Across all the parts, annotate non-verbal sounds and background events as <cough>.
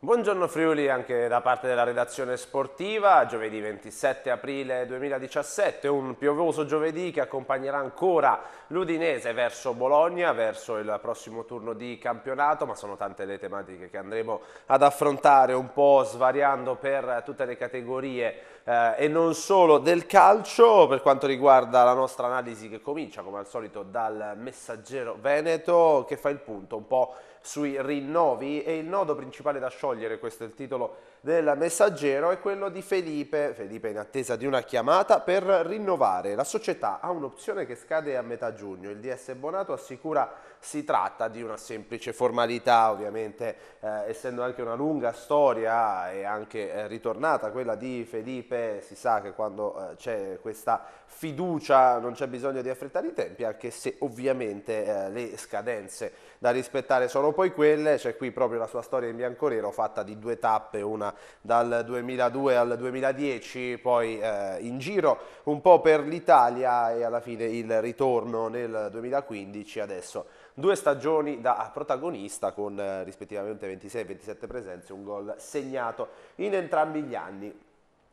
Buongiorno Friuli anche da parte della redazione sportiva, giovedì 27 aprile 2017, un piovoso giovedì che accompagnerà ancora l'Udinese verso Bologna, verso il prossimo turno di campionato, ma sono tante le tematiche che andremo ad affrontare un po' svariando per tutte le categorie eh, e non solo del calcio, per quanto riguarda la nostra analisi che comincia come al solito dal messaggero Veneto che fa il punto un po' sui rinnovi e il nodo principale da sciogliere, questo è il titolo del messaggero è quello di Felipe, Felipe in attesa di una chiamata per rinnovare. La società ha un'opzione che scade a metà giugno, il DS Bonato assicura si tratta di una semplice formalità, ovviamente eh, essendo anche una lunga storia e anche eh, ritornata quella di Felipe, si sa che quando eh, c'è questa fiducia non c'è bisogno di affrettare i tempi, anche se ovviamente eh, le scadenze da rispettare sono poi quelle, c'è qui proprio la sua storia in bianco nero fatta di due tappe, una Bologna dal 2002 al 2010, poi eh, in giro un po' per l'Italia e alla fine il ritorno nel 2015, adesso due stagioni da protagonista con eh, rispettivamente 26-27 presenze, un gol segnato in entrambi gli anni.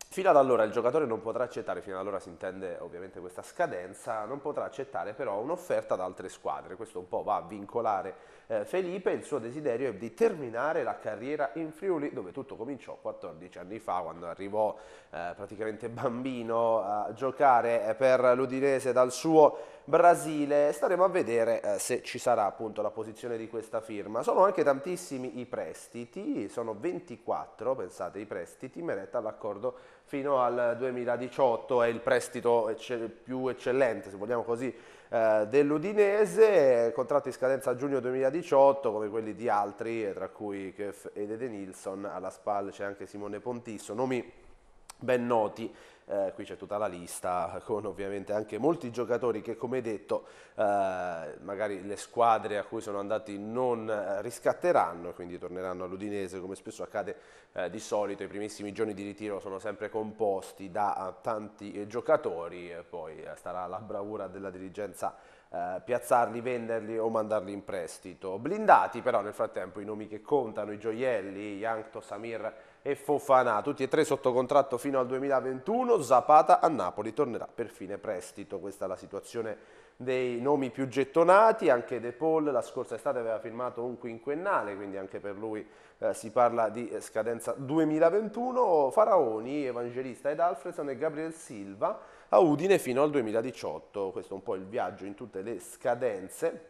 Fino ad allora il giocatore non potrà accettare, fino ad allora si intende ovviamente questa scadenza, non potrà accettare però un'offerta da altre squadre, questo un po' va a vincolare eh, Felipe, il suo desiderio è di terminare la carriera in Friuli dove tutto cominciò 14 anni fa quando arrivò eh, praticamente bambino a giocare eh, per l'Udinese dal suo Brasile. Staremo a vedere eh, se ci sarà appunto la posizione di questa firma. Sono anche tantissimi i prestiti, sono 24, pensate, i prestiti meretta all'accordo fino al 2018, è il prestito ecce più eccellente, se vogliamo così, eh, dell'Udinese, contratti in scadenza a giugno 2018 come quelli di altri, eh, tra cui Kef ed Edenilson, alla spalla c'è anche Simone Pontisso, nomi ben noti eh, qui c'è tutta la lista <laughs> con ovviamente anche molti giocatori che come detto eh, magari le squadre a cui sono andati non riscatteranno, quindi torneranno all'Udinese come spesso accade eh, di solito, i primissimi giorni di ritiro sono sempre composti da eh, tanti eh, giocatori e poi eh, starà la bravura della dirigenza piazzarli, venderli o mandarli in prestito. Blindati però nel frattempo i nomi che contano, i gioielli, Yankto, Samir e Fofana, tutti e tre sotto contratto fino al 2021, Zapata a Napoli tornerà per fine prestito, questa è la situazione dei nomi più gettonati, anche De Paul la scorsa estate aveva firmato un quinquennale, quindi anche per lui eh, si parla di eh, scadenza 2021, Faraoni, Evangelista ed Alfredson e Gabriel Silva a Udine fino al 2018, questo è un po' il viaggio in tutte le scadenze,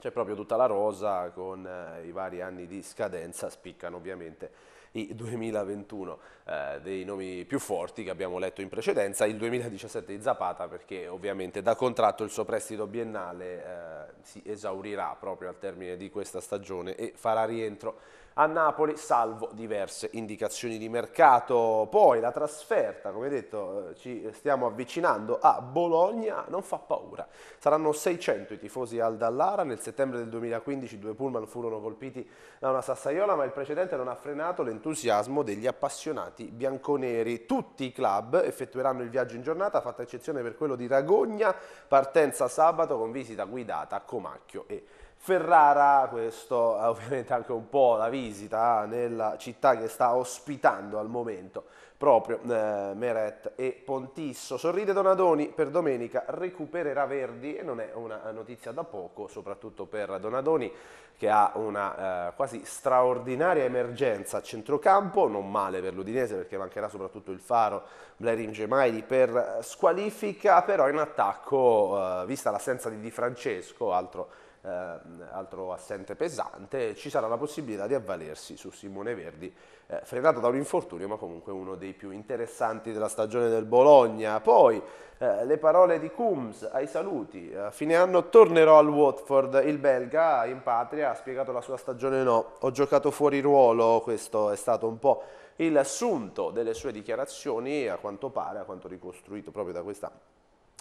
c'è proprio tutta la rosa con eh, i vari anni di scadenza, spiccano ovviamente i 2021 eh, dei nomi più forti che abbiamo letto in precedenza, il 2017 di Zapata perché ovviamente da contratto il suo prestito biennale eh, si esaurirà proprio al termine di questa stagione e farà rientro a Napoli, salvo diverse indicazioni di mercato. Poi la trasferta, come detto, eh, ci stiamo avvicinando a Bologna, non fa paura. Saranno 600 i tifosi al Dallara, nel settembre del 2015 due pullman furono colpiti da una sassaiola, ma il precedente non ha frenato l'entusiasmo degli appassionati bianconeri. Tutti i club effettueranno il viaggio in giornata, fatta eccezione per quello di Ragogna, partenza sabato con visita guidata a Comacchio e Ferrara, questo è ovviamente anche un po' la visita nella città che sta ospitando al momento proprio eh, Meret e Pontisso. Sorride Donadoni per domenica, recupererà Verdi e non è una notizia da poco, soprattutto per Donadoni che ha una eh, quasi straordinaria emergenza a centrocampo, non male per l'Udinese perché mancherà soprattutto il faro Blairim Gemaili per squalifica, però in attacco, eh, vista l'assenza di Di Francesco, altro Ehm, altro assente pesante, ci sarà la possibilità di avvalersi su Simone Verdi, eh, frenato da un infortunio ma comunque uno dei più interessanti della stagione del Bologna. Poi eh, le parole di Coombs ai saluti, a fine anno tornerò al Watford, il belga in patria ha spiegato la sua stagione no, ho giocato fuori ruolo, questo è stato un po' il assunto delle sue dichiarazioni a quanto pare, a quanto ricostruito proprio da questa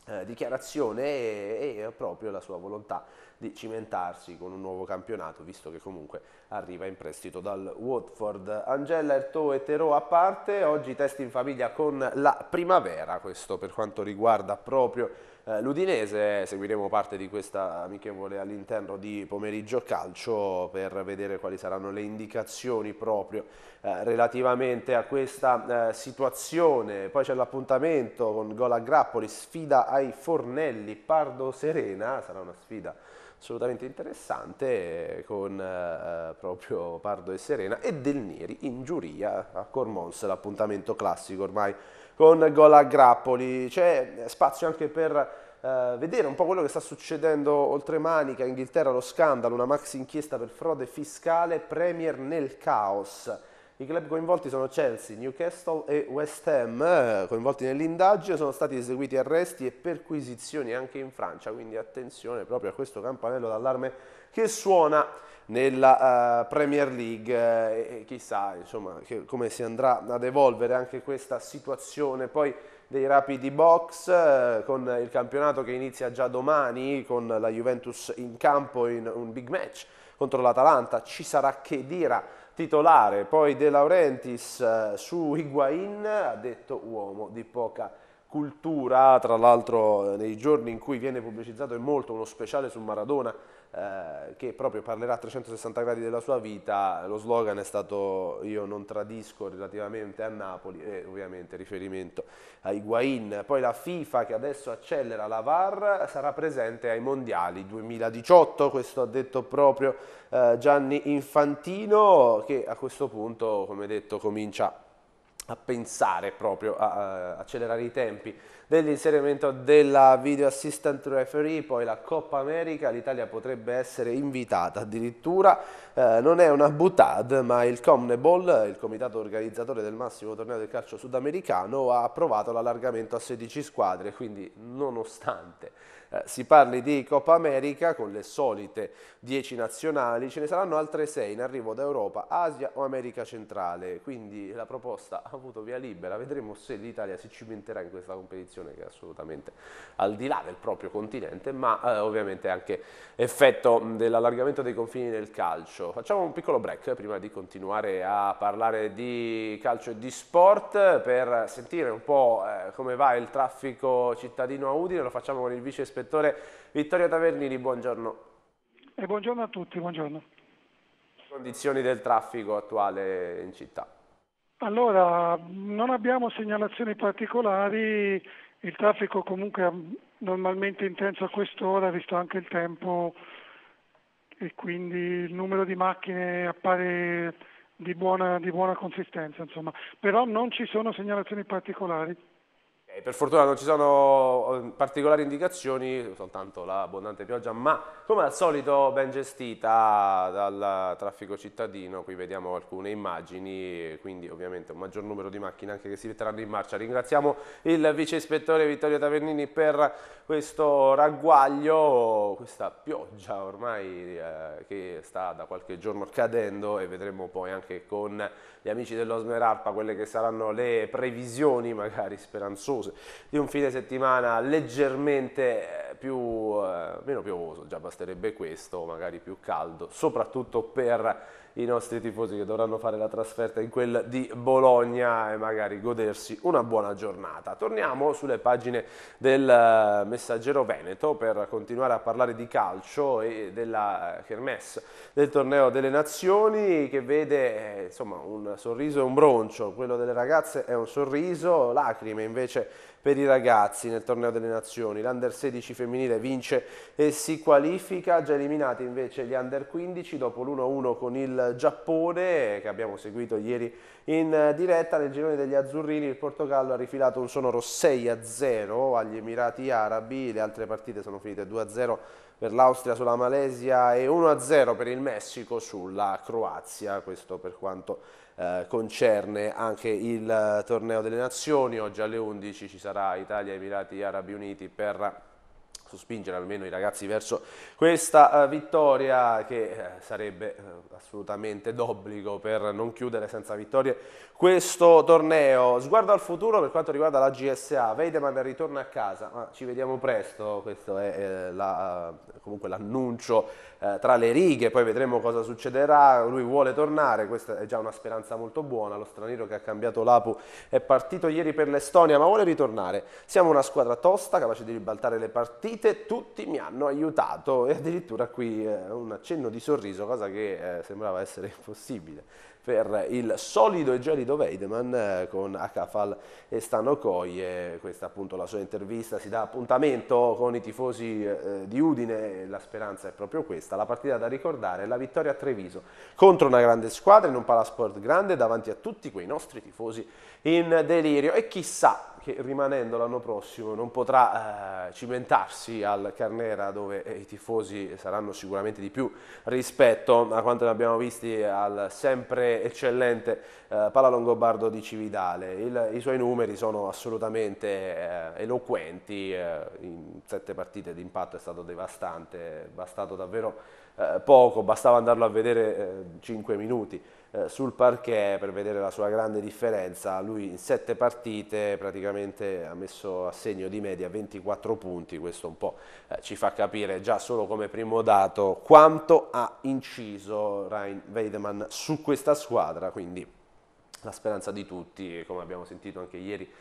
eh, dichiarazione e, e, proprio la sua volontà di cimentarsi con un nuovo campionato, visto che comunque arriva in prestito dal Watford. Angela Erto e Terò a parte, oggi test in famiglia con la primavera, questo per quanto riguarda proprio eh, l'Udinese, seguiremo parte di questa amichevole all'interno di pomeriggio calcio per vedere quali saranno le indicazioni proprio eh, relativamente a questa eh, situazione. Poi c'è l'appuntamento con Gola Grappoli, sfida ai Fornelli, Pardo Serena, sarà una sfida assolutamente interessante eh, con eh, eh, proprio Pardo e Serena e Del Neri in giuria a Cormons, l'appuntamento classico ormai con gol a grappoli. C'è spazio anche per eh, vedere un po' quello che sta succedendo oltre Manica, Inghilterra, lo scandalo, una max inchiesta per frode fiscale, Premier nel caos. I club coinvolti sono Chelsea, Newcastle e West Ham, eh, coinvolti nell'indagine, sono stati eseguiti arresti e perquisizioni anche in Francia, quindi attenzione proprio a questo campanello d'allarme che suona nella uh, Premier League eh, e chissà insomma, che, come si andrà ad evolvere anche questa situazione. Poi dei rapidi box eh, con il campionato che inizia già domani con la Juventus in campo in un big match contro l'Atalanta, ci sarà che Chedira titolare, poi De Laurentiis eh, su Higuain ha detto uomo di poca cultura, tra l'altro eh, nei giorni in cui viene pubblicizzato e molto uno speciale su Maradona eh, che proprio parlerà a 360 gradi della sua vita, lo slogan è stato io non tradisco relativamente a Napoli e ovviamente riferimento a Higuain. Poi la FIFA che adesso accelera la VAR sarà presente ai mondiali 2018, questo ha detto proprio eh, Gianni Infantino che a questo punto come detto comincia a pensare proprio a, a accelerare i tempi dell'inserimento della video assistant referee, poi la Coppa America, l'Italia potrebbe essere invitata addirittura, eh, non è una butad ma il Comnebol, il comitato organizzatore del massimo torneo del calcio sudamericano, ha approvato l'allargamento a 16 squadre, quindi nonostante eh, si parli di Coppa America con le solite 10 nazionali, ce ne saranno altre 6 in arrivo da Europa, Asia o America centrale, quindi la proposta ha avuto via libera, vedremo se l'Italia si cimenterà in questa competizione che è assolutamente al di là del proprio continente, ma eh, ovviamente anche effetto dell'allargamento dei confini del calcio. Facciamo un piccolo break prima di continuare a parlare di calcio e di sport per sentire un po' eh, come va il traffico cittadino a Udine, lo facciamo con il vice ispettore Vittorio Tavernini, buongiorno. E buongiorno a tutti, buongiorno. Condizioni del traffico attuale in città? Allora, non abbiamo segnalazioni particolari, il traffico comunque è normalmente intenso a quest'ora, visto anche il tempo e quindi il numero di macchine appare di buona, di buona consistenza, insomma. però non ci sono segnalazioni particolari per fortuna non ci sono eh, particolari indicazioni, soltanto l'abbondante pioggia, ma come al solito ben gestita dal traffico cittadino, qui vediamo alcune immagini, quindi ovviamente un maggior numero di macchine anche che si metteranno in marcia. Ringraziamo il vice ispettore Vittorio Tavernini per questo ragguaglio, questa pioggia ormai eh, che sta da qualche giorno cadendo e vedremo poi anche con gli amici dell'Osmerarpa quelle che saranno le previsioni magari speranzose sole, di un fine settimana leggermente eh, più, eh, meno piovoso, già basterebbe questo, magari più caldo, soprattutto per i nostri tifosi che dovranno fare la trasferta in quel di Bologna e magari godersi una buona giornata. Torniamo sulle pagine del eh, Messaggero Veneto per continuare a parlare di calcio e della eh, Kermesse del torneo delle nazioni che vede eh, insomma, un sorriso e un broncio, quello delle ragazze è un sorriso, lacrime invece per i ragazzi nel torneo delle nazioni. L'Under 16 femminile vince e si qualifica, già eliminati invece gli Under 15 dopo l'1-1 con il Giappone che abbiamo seguito ieri in diretta. Nel girone degli azzurrini il Portogallo ha rifilato un sonoro 6-0 agli Emirati Arabi, le altre partite sono finite 2-0 per l'Austria sulla Malesia e 1-0 per il Messico sulla Croazia, questo per quanto eh, concerne anche il eh, torneo delle nazioni, oggi alle 11 ci sarà Italia-Emirati Arabi Uniti per sospingere almeno i ragazzi verso questa eh, vittoria che sarebbe assolutamente d'obbligo per non chiudere senza vittorie questo torneo. Sguardo al futuro per quanto riguarda la GSA, Veideman ritorna a casa, ma ci vediamo presto, questo è la, comunque l'annuncio eh, tra le righe, poi vedremo cosa succederà, lui vuole tornare, questa è già una speranza molto buona, lo straniero che ha cambiato l'Apu è partito ieri per l'Estonia ma vuole ritornare, siamo una squadra tosta, capace di ribaltare le partite, tutti mi hanno aiutato e addirittura qui eh, un accenno di sorriso, cosa che eh, sembrava essere impossibile per il solido e gelido Weideman eh, con Akafal e Stanokoi questa appunto la sua intervista si dà appuntamento con i tifosi eh, di Udine la speranza è proprio questa questa. La partita da ricordare è la vittoria a Treviso contro una grande squadra in un palasport grande davanti a tutti quei nostri tifosi in delirio e chissà che rimanendo l'anno prossimo non potrà eh, cimentarsi al Carnera dove eh, i tifosi saranno sicuramente di più rispetto a quanto ne abbiamo visti al sempre eccellente eh, Pala Longobardo di Cividale. Il, I suoi numeri sono assolutamente eh, eloquenti, eh, in sette partite d'impatto è stato devastante, è bastato davvero eh, poco, bastava andarlo a vedere 5 eh, minuti eh, sul parquet per vedere la sua grande differenza, lui in 7 partite praticamente ha messo a segno di media 24 punti, questo un po' ci fa capire già solo come primo dato quanto ha inciso Ryan Weidemann su questa squadra, quindi la speranza di tutti, come abbiamo sentito anche ieri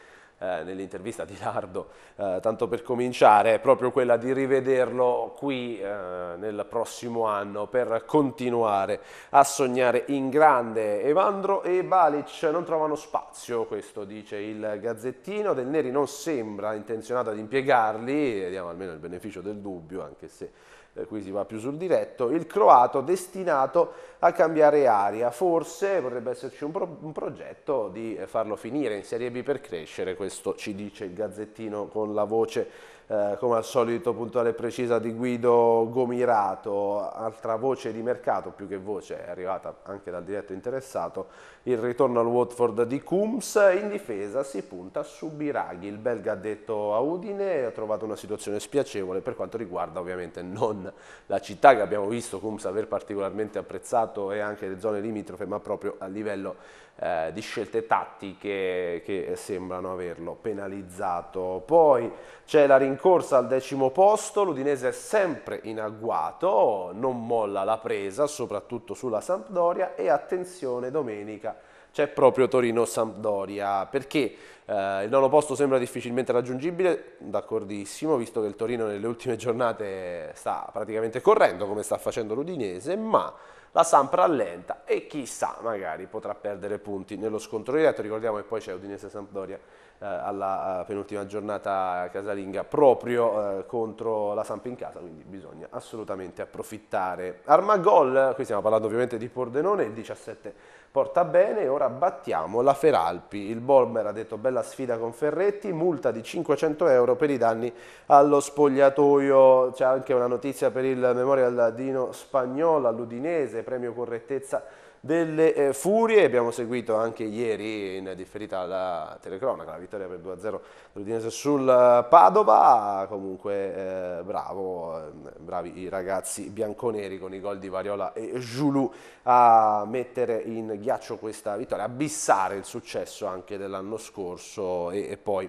eh, nell'intervista di Lardo, eh, tanto per cominciare, è proprio quella di rivederlo qui eh, nel prossimo anno per continuare a sognare in grande. Evandro e Balic non trovano spazio, questo dice il gazzettino, Del Neri non sembra intenzionato ad impiegarli, diamo almeno il beneficio del dubbio, anche se eh, qui si va più sul diretto, il croato destinato a cambiare aria, forse potrebbe esserci un, pro un progetto di eh, farlo finire in Serie B per crescere. Questo questo ci dice il Gazzettino con la voce eh, come al solito puntuale e precisa di Guido Gomirato, altra voce di mercato, più che voce, è arrivata anche dal diretto interessato, il ritorno al Watford di Coombs, in difesa si punta su Biraghi, il belga ha detto a Udine ha trovato una situazione spiacevole per quanto riguarda ovviamente non la città che abbiamo visto Coombs aver particolarmente apprezzato e anche le zone limitrofe, ma proprio a livello eh, di scelte tattiche che sembrano averlo penalizzato. Poi c'è la rincorsa al decimo posto, l'Udinese è sempre in agguato, non molla la presa, soprattutto sulla Sampdoria e attenzione domenica c'è proprio Torino-Sampdoria, perché eh, il nono posto sembra difficilmente raggiungibile, d'accordissimo, visto che il Torino nelle ultime giornate sta praticamente correndo come sta facendo l'Udinese, ma la Samp rallenta e chissà magari potrà perdere punti nello scontro diretto, ricordiamo che poi c'è Udinese-Sampdoria eh, alla eh, penultima giornata casalinga proprio eh, contro la Samp in casa, quindi bisogna assolutamente approfittare. Armagol, qui stiamo parlando ovviamente di Pordenone, il 17 porta bene, ora battiamo la Feralpi. Il Bolmer ha detto bella sfida con Ferretti, multa di 500 euro per i danni allo spogliatoio. C'è anche una notizia per il Memorial Dino Spagnolo all'Udinese, premio correttezza delle eh, furie, abbiamo seguito anche ieri in differita la telecronaca, la vittoria per 2-0 dell'Udinese sul Padova, comunque eh, bravo, eh, bravi i ragazzi bianconeri con i gol di Variola e Giulù a mettere in ghiaccio questa vittoria, a bissare il successo anche dell'anno scorso e, e poi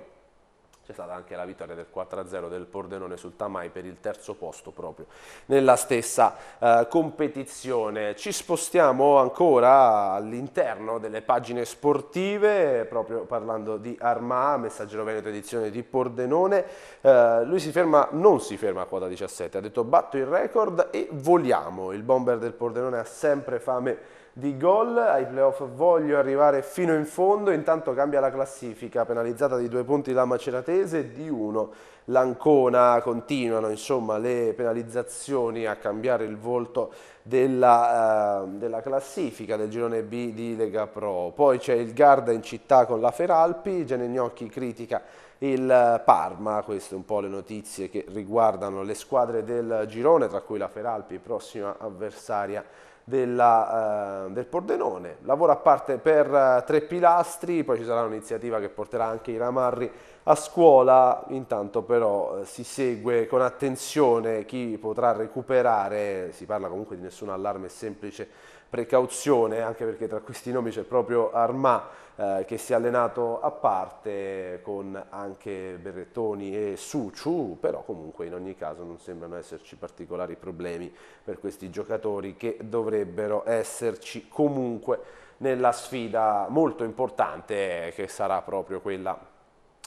c'è stata anche la vittoria del 4-0 del Pordenone sul Tamai per il terzo posto proprio nella stessa eh, competizione. Ci spostiamo ancora all'interno delle pagine sportive, proprio parlando di Arma, messaggero veneto edizione di Pordenone. Eh, lui si ferma, non si ferma a quota 17, ha detto batto il record e voliamo. Il bomber del Pordenone ha sempre fame di gol ai playoff voglio arrivare fino in fondo intanto cambia la classifica penalizzata di due punti la Maceratese e di uno l'Ancona continuano insomma le penalizzazioni a cambiare il volto della, eh, della classifica del girone B di Lega Pro poi c'è il Garda in città con la Feralpi Gene Gnocchi critica il Parma, queste un po' le notizie che riguardano le squadre del girone, tra cui la Feralpi, prossima avversaria della, eh, del Pordenone. Lavoro a parte per eh, tre pilastri, poi ci sarà un'iniziativa che porterà anche i ramarri a scuola, intanto però eh, si segue con attenzione chi potrà recuperare, si parla comunque di nessun allarme semplice precauzione, anche perché tra questi nomi c'è proprio Armà eh, che si è allenato a parte con anche Berrettoni e Suciu, però comunque in ogni caso non sembrano esserci particolari problemi per questi giocatori che dovrebbero esserci comunque nella sfida molto importante eh, che sarà proprio quella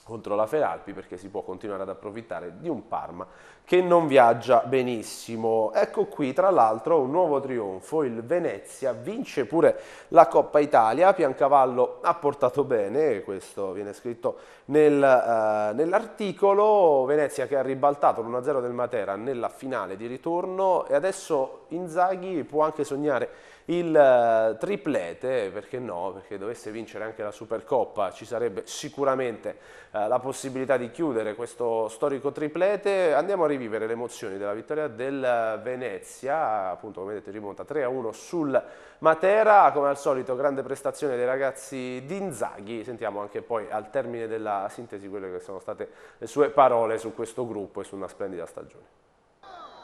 contro la Feralpi perché si può continuare ad approfittare di un Parma che non viaggia benissimo. Ecco qui tra l'altro un nuovo trionfo, il Venezia vince pure la Coppa Italia, Piancavallo ha portato bene, questo viene scritto nel, eh, nell'articolo, Venezia che ha ribaltato l'1-0 del Matera nella finale di ritorno e adesso Inzaghi può anche sognare il eh, triplete, perché no, perché dovesse vincere anche la Supercoppa ci sarebbe sicuramente eh, la possibilità di chiudere questo storico triplete. Andiamo a rivivere le emozioni della vittoria del eh, Venezia, appunto come vedete rimonta 3-1 sul Matera, come al solito grande prestazione dei ragazzi di Inzaghi, sentiamo anche poi al termine della sintesi quelle che sono state le sue parole su questo gruppo e su una splendida stagione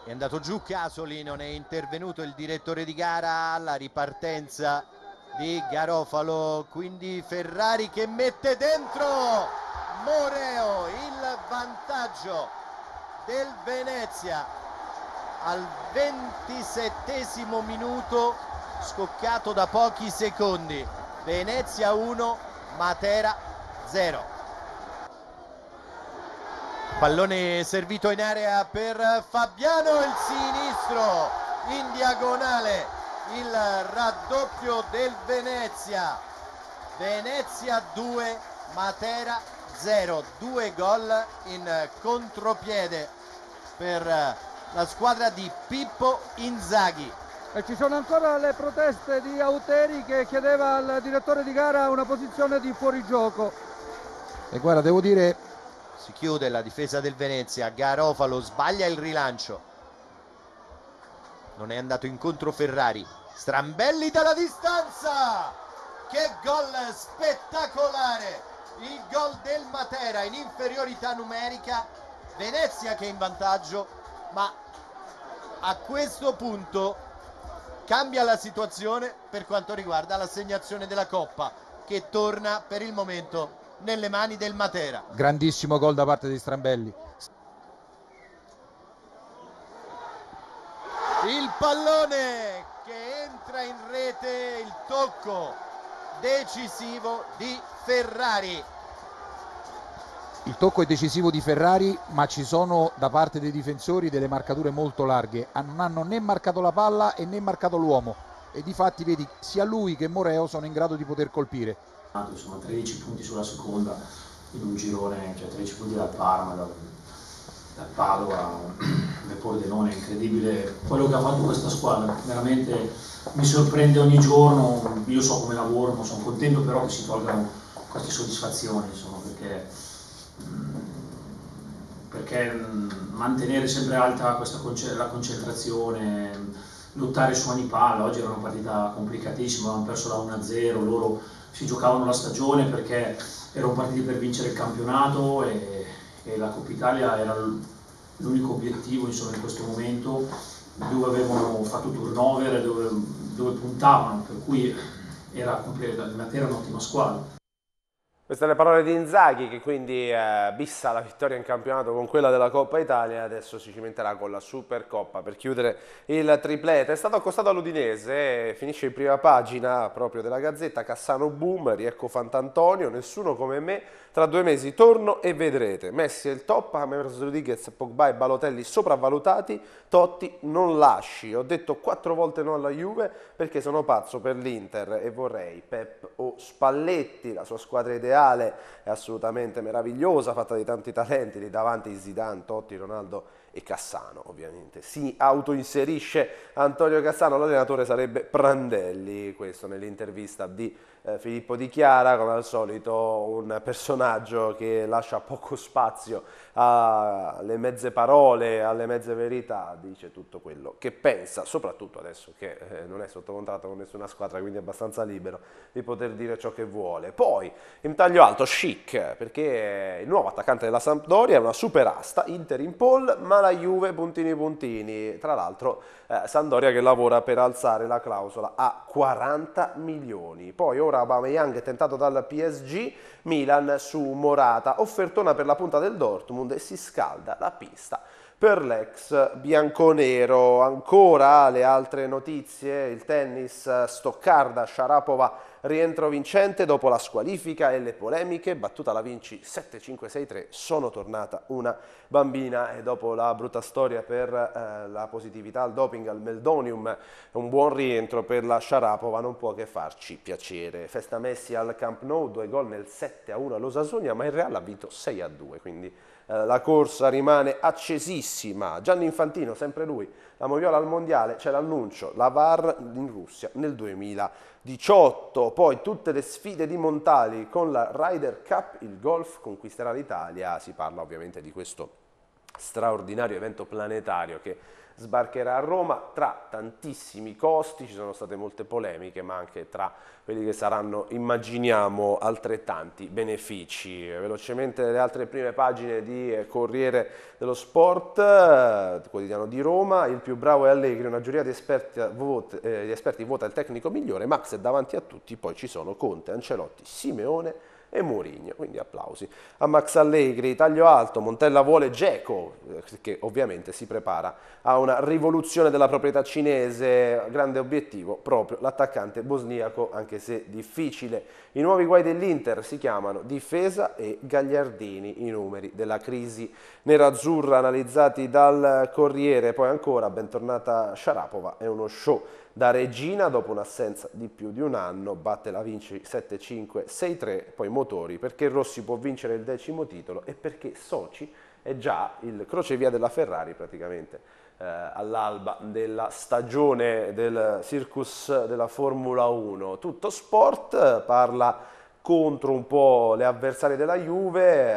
è andato giù Casoli, non è intervenuto il direttore di gara alla ripartenza di Garofalo, quindi Ferrari che mette dentro Moreo, il vantaggio del Venezia al ventisettesimo minuto scoccato da pochi secondi, Venezia 1, Matera 0. Pallone servito in area per Fabiano, il sinistro in diagonale, il raddoppio del Venezia. Venezia 2, Matera 0, due gol in contropiede per la squadra di Pippo Inzaghi. E ci sono ancora le proteste di Auteri che chiedeva al direttore di gara una posizione di fuorigioco. E guarda, devo dire si chiude la difesa del Venezia Garofalo sbaglia il rilancio non è andato incontro Ferrari Strambelli dalla distanza che gol spettacolare il gol del Matera in inferiorità numerica Venezia che è in vantaggio ma a questo punto cambia la situazione per quanto riguarda l'assegnazione della Coppa che torna per il momento nelle mani del Matera. Grandissimo gol da parte di Strambelli. Il pallone che entra in rete, il tocco decisivo di Ferrari. Il tocco è decisivo di Ferrari, ma ci sono da parte dei difensori delle marcature molto larghe. Ah, non hanno né marcato la palla e né marcato l'uomo. E di fatti vedi sia lui che Moreo sono in grado di poter colpire insomma 13 punti sulla seconda in un girone, cioè 13 punti dal Parma, dal, dal Padova, dal <clears throat> Pordenone, incredibile quello che ha fatto questa squadra, veramente mi sorprende ogni giorno, io so come lavoro, ma sono contento però che si tolgano queste soddisfazioni, insomma, perché, mm, perché mm, mantenere sempre alta questa, la concentrazione, lottare su ogni palla, oggi era una partita complicatissima, hanno perso la 1-0, loro si giocavano la stagione perché erano partiti per vincere il campionato e, e la Coppa Italia era l'unico obiettivo insomma, in questo momento dove avevano fatto turnover, dove, dove puntavano, per cui era, era un'ottima squadra. Queste sono le parole di Inzaghi che quindi eh, bissa la vittoria in campionato con quella della Coppa Italia e adesso si cimenterà con la Supercoppa per chiudere il triplete. È stato accostato all'Udinese, eh, finisce in prima pagina proprio della Gazzetta, Cassano boom, riecco Fantantonio, nessuno come me, tra due mesi torno e vedrete. Messi è il top, James Rodriguez, Pogba e Balotelli sopravvalutati, Totti non lasci. Ho detto quattro volte no alla Juve perché sono pazzo per l'Inter e vorrei Pep o Spalletti, la sua squadra ideale mondiale è assolutamente meravigliosa, fatta di tanti talenti, lì davanti Zidane, Totti, Ronaldo e Cassano ovviamente. Si autoinserisce Antonio Cassano, l'allenatore sarebbe Prandelli, questo nell'intervista di eh, Filippo Di Chiara, come al solito, un personaggio che lascia poco spazio alle mezze parole, alle mezze verità, dice tutto quello che pensa, soprattutto adesso che eh, non è sotto contratto con nessuna squadra, quindi è abbastanza libero di poter dire ciò che vuole. Poi, in taglio alto, chic, perché il nuovo attaccante della Sampdoria è una superasta, Inter in pole, ma la Juve puntini puntini, tra l'altro eh, Sampdoria che lavora per alzare la clausola a 40 milioni. Poi ora ora Aubameyang tentato dal PSG, Milan su Morata, offertona per la punta del Dortmund e si scalda la pista per l'ex bianconero. Ancora le altre notizie, il tennis eh, Stoccarda, Sharapova rientro vincente dopo la squalifica e le polemiche, battuta la Vinci 7-5-6-3, sono tornata una bambina e dopo la brutta storia per eh, la positività al doping al Meldonium, un buon rientro per la Sharapova non può che farci piacere. Festa Messi al Camp Nou, due gol nel 7-1 all'Osasugna, ma il Real ha vinto 6-2, quindi eh, la corsa rimane accesissima. Gianni Infantino, sempre lui, la Moviola al Mondiale, c'è l'annuncio, la VAR in Russia nel 2018. Poi tutte le sfide di Montali con la Ryder Cup, il golf conquisterà l'Italia, si parla ovviamente di questo straordinario evento planetario che sbarcherà a Roma tra tantissimi costi, ci sono state molte polemiche, ma anche tra quelli che saranno, immaginiamo, altrettanti benefici. Velocemente le altre prime pagine di eh, Corriere dello Sport, eh, quotidiano di Roma, il più bravo è Allegri, una giuria di esperti, eh, vota, eh, esperti vota il tecnico migliore, Max è davanti a tutti, poi ci sono Conte, Ancelotti, Simeone, e Mourinho, quindi applausi. A Max Allegri, taglio alto, Montella vuole Geco, che ovviamente si prepara a una rivoluzione della proprietà cinese, grande obiettivo proprio l'attaccante bosniaco, anche se difficile. I nuovi guai dell'Inter si chiamano Difesa e Gagliardini, i numeri della crisi nerazzurra analizzati dal Corriere, poi ancora bentornata Sharapova, è uno show da Regina, dopo un'assenza di più di un anno, batte la Vinci 7-5, 6-3, poi Motori, perché Rossi può vincere il decimo titolo e perché Soci è già il crocevia della Ferrari praticamente eh, all'alba della stagione del Circus della Formula 1. Tutto sport eh, parla contro un po' le avversarie della Juve,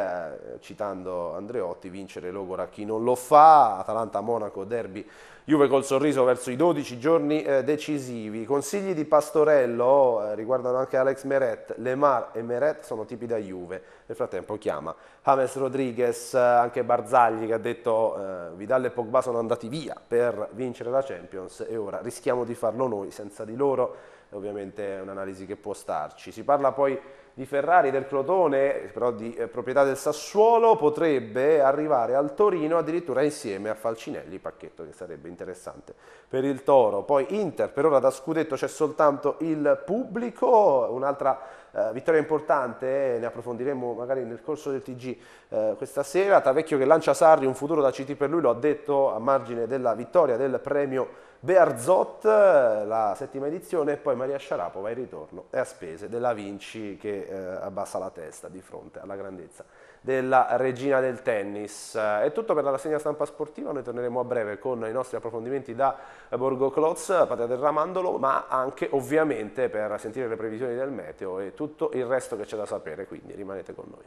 eh, citando Andreotti, vincere logora chi non lo fa, Atalanta-Monaco, derby, Juve col sorriso verso i 12 giorni eh, decisivi. consigli di Pastorello eh, riguardano anche Alex Meret, Lemar e Meret sono tipi da Juve, nel frattempo chiama James Rodriguez, eh, anche Barzagli che ha detto eh, Vidal e Pogba sono andati via per vincere la Champions e ora rischiamo di farlo noi senza di loro ovviamente è un'analisi che può starci. Si parla poi di Ferrari, del Crotone, però di eh, proprietà del Sassuolo, potrebbe arrivare al Torino addirittura insieme a Falcinelli, pacchetto che sarebbe interessante per il Toro. Poi Inter, per ora da scudetto c'è soltanto il pubblico, un'altra eh, vittoria importante, eh, ne approfondiremo magari nel corso del TG eh, questa sera, Tavecchio che lancia Sarri, un futuro da CT per lui, lo ha detto a margine della vittoria del premio Bearzot la settima edizione e poi Maria Sciarapova in ritorno e a spese della Vinci che eh, abbassa la testa di fronte alla grandezza della regina del tennis. È tutto per la rassegna stampa sportiva, noi torneremo a breve con i nostri approfondimenti da Borgo Cloz, Patria del Ramandolo, ma anche ovviamente per sentire le previsioni del meteo e tutto il resto che c'è da sapere, quindi rimanete con noi.